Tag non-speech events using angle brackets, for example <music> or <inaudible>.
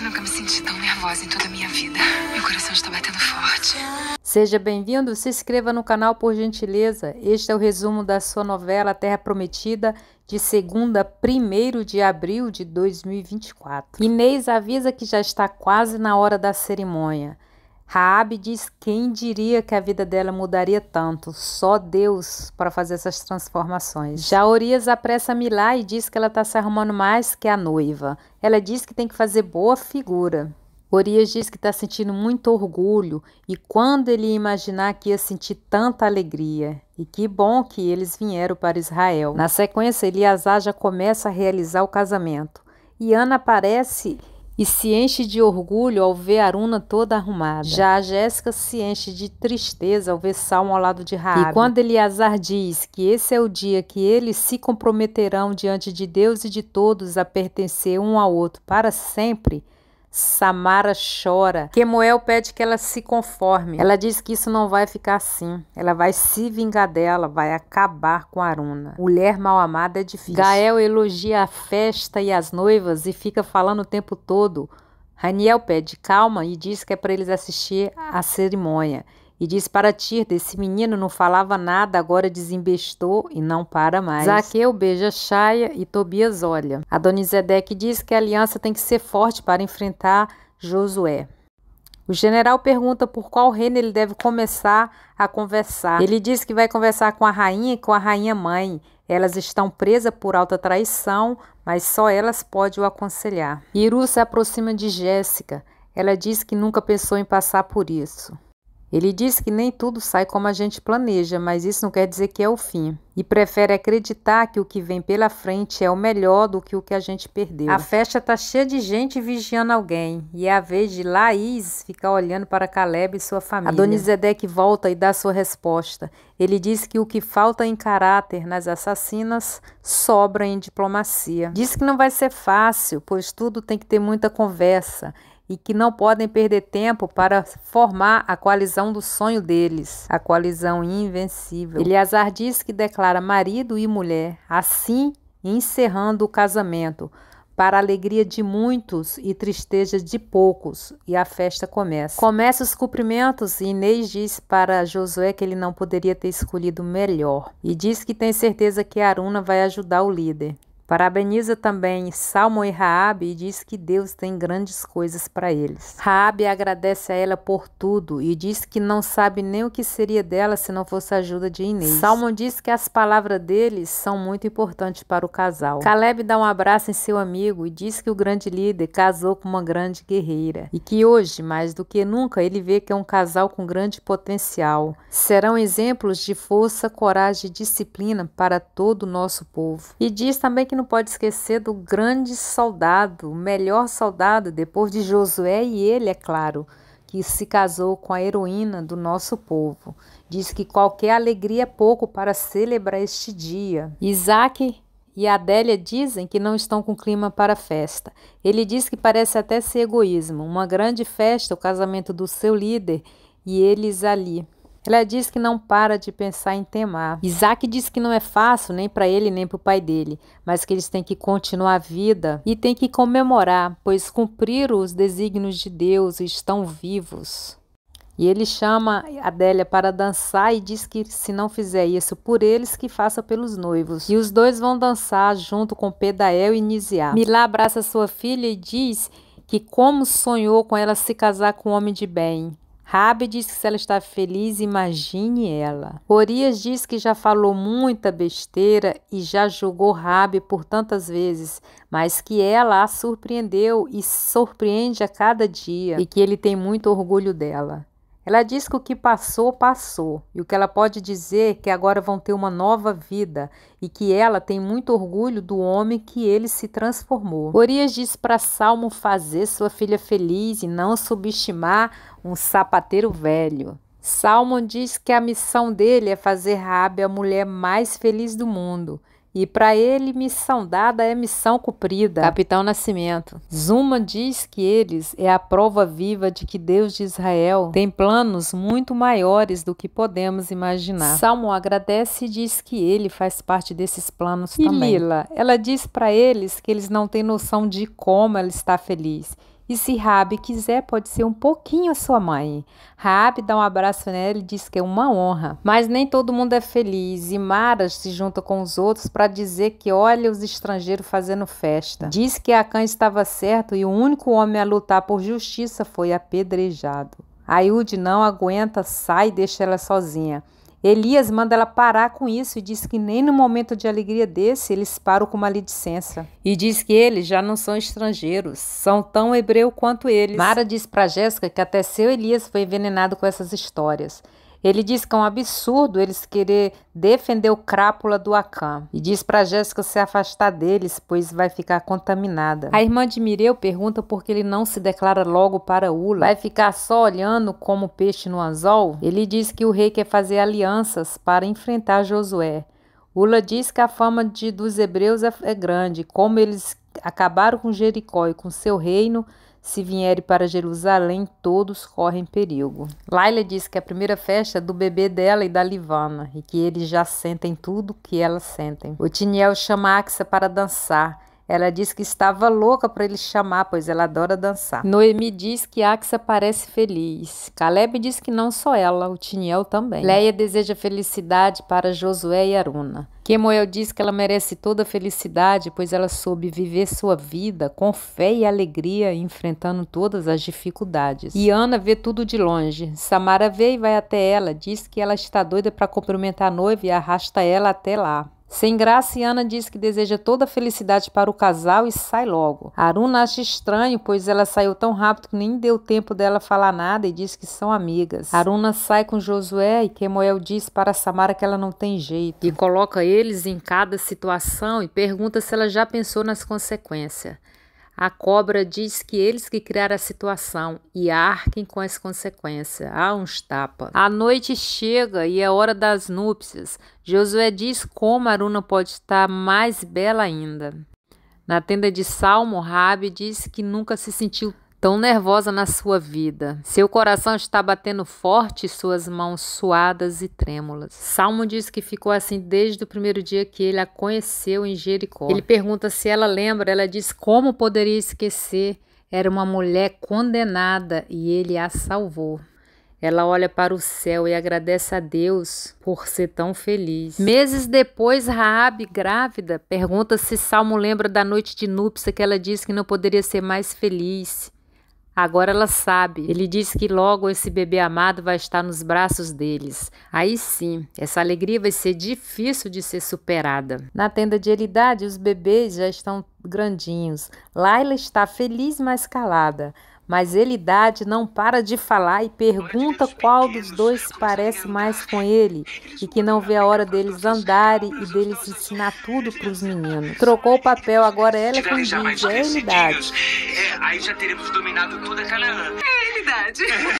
Eu nunca me senti tão nervosa em toda a minha vida. Meu coração está batendo forte. Seja bem-vindo, se inscreva no canal por gentileza. Este é o resumo da sua novela Terra Prometida, de segunda, 1 de abril de 2024. Inês avisa que já está quase na hora da cerimônia. Raabe diz: "Quem diria que a vida dela mudaria tanto? Só Deus para fazer essas transformações." Já Orias apressa Milá e diz que ela está se arrumando mais que a noiva. Ela diz que tem que fazer boa figura. Orias diz que está sentindo muito orgulho e quando ele ia imaginar que ia sentir tanta alegria. E que bom que eles vieram para Israel. Na sequência, Eliasá já começa a realizar o casamento. E Ana aparece e se enche de orgulho ao ver Aruna toda arrumada. Já a Jéssica se enche de tristeza ao ver Salmo ao lado de Raabe. E quando Eleazar diz que esse é o dia que eles se comprometerão diante de Deus e de todos a pertencer um ao outro para sempre, Samara chora. Kemuel pede que ela se conforme. Ela diz que isso não vai ficar assim. Ela vai se vingar dela, vai acabar com Aruna. Mulher mal amada é difícil. Gael elogia a festa e as noivas e fica falando o tempo todo. Raniel pede calma e diz que é para eles assistir a cerimônia. E diz para Tir: Esse menino não falava nada, agora desembestou e não para mais. Zaqueu beija Chaia e Tobias olha. A Adonisedeque diz que a aliança tem que ser forte para enfrentar Josué. O general pergunta por qual reino ele deve começar a conversar. Ele diz que vai conversar com a rainha e com a rainha mãe. Elas estão presas por alta traição, mas só elas podem o aconselhar. Iru se aproxima de Jéssica. Ela diz que nunca pensou em passar por isso. Ele diz que nem tudo sai como a gente planeja, mas isso não quer dizer que é o fim. E prefere acreditar que o que vem pela frente é o melhor do que o que a gente perdeu. A festa tá cheia de gente vigiando alguém, e é a vez de Laís ficar olhando para Caleb e sua família. A Dona Zedek volta e dá sua resposta. Ele diz que o que falta em caráter nas assassinas sobra em diplomacia. Diz que não vai ser fácil, pois tudo tem que ter muita conversa e que não podem perder tempo para formar a coalizão do sonho deles, a coalizão invencível. Eleazar diz que declara marido e mulher, assim encerrando o casamento, para a alegria de muitos e tristeza de poucos, e a festa começa. Começa os cumprimentos e Inês diz para Josué que ele não poderia ter escolhido melhor, e diz que tem certeza que Aruna vai ajudar o líder. Parabeniza também Salmo e Raabe e diz que Deus tem grandes coisas para eles. Raabe agradece a ela por tudo e diz que não sabe nem o que seria dela se não fosse a ajuda de Inês. Salmo diz que as palavras deles são muito importantes para o casal. Caleb dá um abraço em seu amigo e diz que o grande líder casou com uma grande guerreira e que hoje, mais do que nunca, ele vê que é um casal com grande potencial. Serão exemplos de força, coragem e disciplina para todo o nosso povo. E diz também que não pode esquecer do grande soldado, o melhor soldado depois de Josué e ele, é claro, que se casou com a heroína do nosso povo. Diz que qualquer alegria é pouco para celebrar este dia. Isaac e Adélia dizem que não estão com clima para festa. Ele diz que parece até ser egoísmo, uma grande festa, o casamento do seu líder e eles ali. Ela diz que não para de pensar em temar. Isaac diz que não é fácil nem para ele nem para o pai dele, mas que eles têm que continuar a vida e têm que comemorar, pois cumpriram os desígnios de Deus e estão vivos. E ele chama Adélia para dançar e diz que se não fizer isso por eles, que faça pelos noivos. E os dois vão dançar junto com Pedael e Niziá. Milá abraça sua filha e diz que como sonhou com ela se casar com um homem de bem, Rabi diz que se ela está feliz, imagine ela. Orias diz que já falou muita besteira e já julgou Rabi por tantas vezes, mas que ela a surpreendeu e surpreende a cada dia e que ele tem muito orgulho dela. Ela diz que o que passou, passou, e o que ela pode dizer é que agora vão ter uma nova vida e que ela tem muito orgulho do homem que ele se transformou. Gorias diz para Salmo fazer sua filha feliz e não subestimar um sapateiro velho. Salmo diz que a missão dele é fazer Rabi a mulher mais feliz do mundo e para ele, missão dada é missão cumprida. Capitão Nascimento. Zuma diz que eles é a prova viva de que Deus de Israel tem planos muito maiores do que podemos imaginar. Salmo agradece e diz que ele faz parte desses planos e também. Lila, ela diz para eles que eles não têm noção de como ela está feliz e se Rabi quiser, pode ser um pouquinho a sua mãe. Rabi dá um abraço nela e diz que é uma honra. Mas nem todo mundo é feliz e Mara se junta com os outros para dizer que olha os estrangeiros fazendo festa. Diz que Acã estava certo e o único homem a lutar por justiça foi apedrejado. Ayud não aguenta, sai e deixa ela sozinha. Elias manda ela parar com isso e diz que nem no momento de alegria desse eles param com licença. E diz que eles já não são estrangeiros, são tão hebreu quanto eles. Mara diz para Jéssica que até seu Elias foi envenenado com essas histórias. Ele diz que é um absurdo eles querer defender o crápula do Acã e diz para Jéssica se afastar deles, pois vai ficar contaminada. A irmã de Mireu pergunta por que ele não se declara logo para Ula. Vai ficar só olhando como peixe no anzol? Ele diz que o rei quer fazer alianças para enfrentar Josué. Ula diz que a fama de, dos hebreus é, é grande, como eles acabaram com Jericó e com seu reino, se viere para Jerusalém, todos correm perigo. Laila diz que é a primeira festa é do bebê dela e da Livana, e que eles já sentem tudo que elas sentem. O Tiniel chama Axa para dançar ela diz que estava louca para ele chamar, pois ela adora dançar. Noemi diz que Axa parece feliz. Caleb diz que não só ela, o Tiniel também. Leia deseja felicidade para Josué e Aruna. Kemoel diz que ela merece toda a felicidade, pois ela soube viver sua vida com fé e alegria, enfrentando todas as dificuldades. E Ana vê tudo de longe. Samara vê e vai até ela, diz que ela está doida para cumprimentar a noiva e arrasta ela até lá. Sem graça, Ana diz que deseja toda a felicidade para o casal e sai logo. Aruna acha estranho, pois ela saiu tão rápido que nem deu tempo dela falar nada e diz que são amigas. Aruna sai com Josué e Kemoel diz para Samara que ela não tem jeito. E coloca eles em cada situação e pergunta se ela já pensou nas consequências. A cobra diz que eles que criaram a situação e arquem com as consequências. Há uns tapa. A noite chega e é hora das núpcias. Josué diz como Aruna pode estar mais bela ainda. Na tenda de Salmo, Rabi diz que nunca se sentiu tão nervosa na sua vida. Seu coração está batendo forte, suas mãos suadas e trêmulas. Salmo diz que ficou assim desde o primeiro dia que ele a conheceu em Jericó. Ele pergunta se ela lembra, ela diz: "Como poderia esquecer? Era uma mulher condenada e ele a salvou." Ela olha para o céu e agradece a Deus por ser tão feliz. Meses depois, Raabe, grávida, pergunta se Salmo lembra da noite de núpcia que ela disse que não poderia ser mais feliz. Agora ela sabe. Ele diz que logo esse bebê amado vai estar nos braços deles. Aí sim, essa alegria vai ser difícil de ser superada. Na tenda de Elidade, os bebês já estão grandinhos. Laila está feliz, mas calada. Mas Elidade não para de falar e é pergunta qual dos dois se parece mais com ele e que não vê a hora deles andarem e deles ensinar tudo para os meninos. Trocou o papel, agora ela é com Gigi, é Elidade. É, aí já teremos dominado toda Canaã. É Elidade. <laughs>